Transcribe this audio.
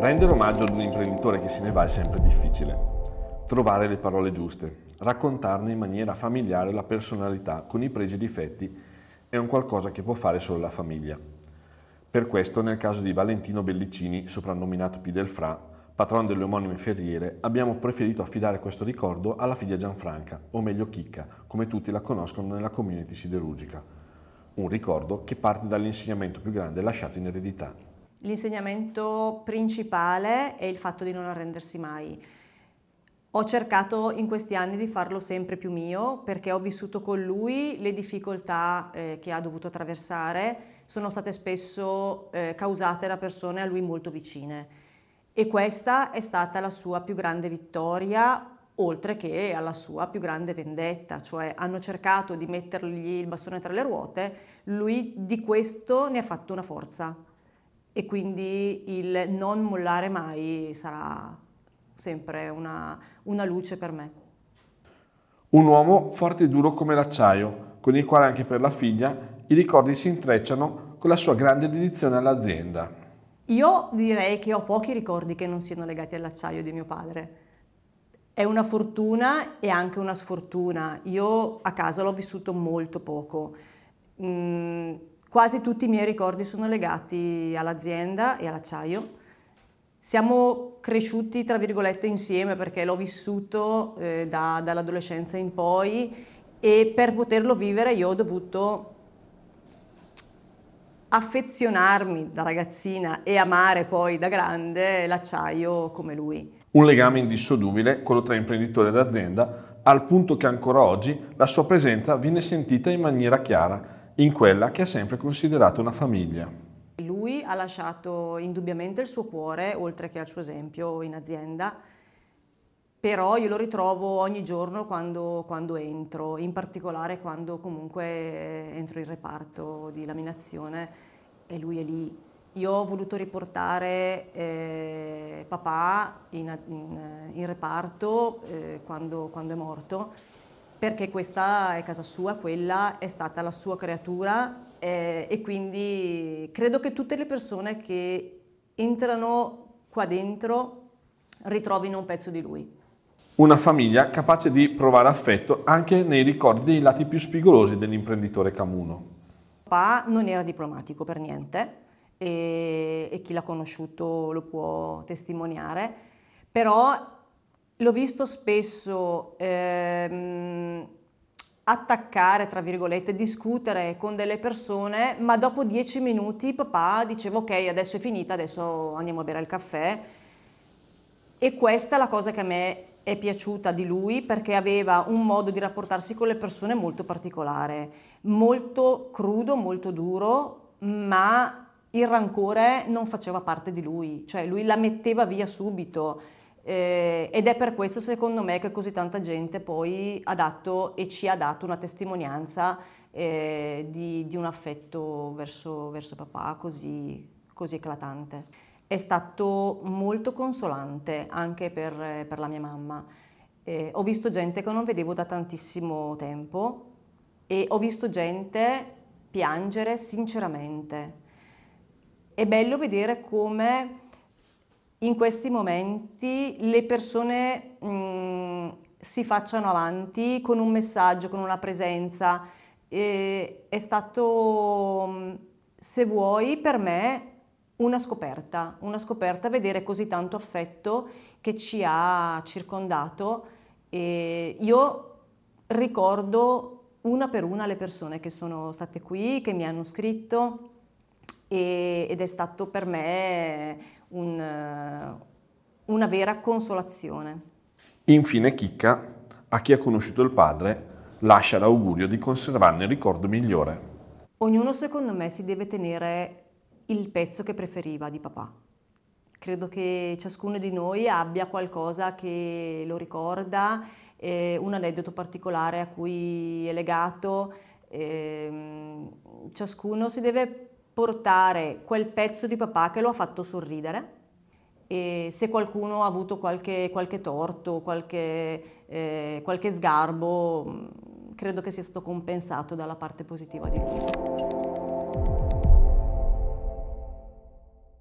Rendere omaggio ad un imprenditore che se ne va è sempre difficile. Trovare le parole giuste, raccontarne in maniera familiare la personalità con i pregi e i difetti è un qualcosa che può fare solo la famiglia. Per questo nel caso di Valentino Bellicini, soprannominato Pidelfra, patrono delle omonime ferriere, abbiamo preferito affidare questo ricordo alla figlia Gianfranca, o meglio Chicca, come tutti la conoscono nella community siderurgica. Un ricordo che parte dall'insegnamento più grande lasciato in eredità, L'insegnamento principale è il fatto di non arrendersi mai. Ho cercato in questi anni di farlo sempre più mio perché ho vissuto con lui le difficoltà eh, che ha dovuto attraversare sono state spesso eh, causate da persone a lui molto vicine e questa è stata la sua più grande vittoria oltre che alla sua più grande vendetta, cioè hanno cercato di mettergli il bastone tra le ruote, lui di questo ne ha fatto una forza e quindi il non mollare mai sarà sempre una, una luce per me. Un uomo forte e duro come l'acciaio, con il quale anche per la figlia i ricordi si intrecciano con la sua grande dedizione all'azienda. Io direi che ho pochi ricordi che non siano legati all'acciaio di mio padre. È una fortuna e anche una sfortuna. Io a casa l'ho vissuto molto poco. Mm, Quasi tutti i miei ricordi sono legati all'azienda e all'acciaio. Siamo cresciuti, tra virgolette, insieme perché l'ho vissuto eh, da, dall'adolescenza in poi e per poterlo vivere io ho dovuto affezionarmi da ragazzina e amare poi da grande l'acciaio come lui. Un legame indissolubile, quello tra imprenditore ed azienda, al punto che ancora oggi la sua presenza viene sentita in maniera chiara in quella che ha sempre considerato una famiglia. Lui ha lasciato indubbiamente il suo cuore, oltre che al suo esempio in azienda, però io lo ritrovo ogni giorno quando, quando entro, in particolare quando comunque eh, entro in reparto di laminazione e lui è lì io ho voluto riportare eh, papà in, in, in reparto eh, quando, quando è morto perché questa è casa sua, quella è stata la sua creatura eh, e quindi credo che tutte le persone che entrano qua dentro ritrovino un pezzo di lui. Una famiglia capace di provare affetto anche nei ricordi dei lati più spigolosi dell'imprenditore Camuno. Papà non era diplomatico per niente e, e chi l'ha conosciuto lo può testimoniare, però L'ho visto spesso ehm, attaccare, tra virgolette, discutere con delle persone, ma dopo dieci minuti papà diceva ok, adesso è finita, adesso andiamo a bere il caffè. E questa è la cosa che a me è piaciuta di lui perché aveva un modo di rapportarsi con le persone molto particolare, molto crudo, molto duro, ma il rancore non faceva parte di lui, cioè lui la metteva via subito eh, ed è per questo secondo me che così tanta gente poi ha dato e ci ha dato una testimonianza eh, di, di, un affetto verso, verso papà così, così, eclatante. È stato molto consolante anche per, per la mia mamma. Eh, ho visto gente che non vedevo da tantissimo tempo e ho visto gente piangere sinceramente. È bello vedere come in questi momenti le persone mh, mm, si facciano avanti con un messaggio, con una presenza. E è stato, mm, se vuoi, per me una scoperta, una scoperta vedere così tanto affetto che ci ha circondato. E io ricordo una per una le persone che sono state qui, che mi hanno scritto e, ed è stato per me un, eh, una vera consolazione. Infine Chicca, a chi ha conosciuto il padre, lascia l'augurio di conservarne il ricordo migliore. Ognuno secondo me si deve tenere il pezzo che preferiva di papà. Credo che ciascuno di noi abbia qualcosa che lo ricorda, eh, un aneddoto particolare a cui è legato. Eh, ciascuno si deve portare quel pezzo di papà che lo ha fatto sorridere e se qualcuno ha avuto qualche, qualche torto, qualche, eh, qualche sgarbo, mm, credo che sia stato compensato dalla parte positiva di lui.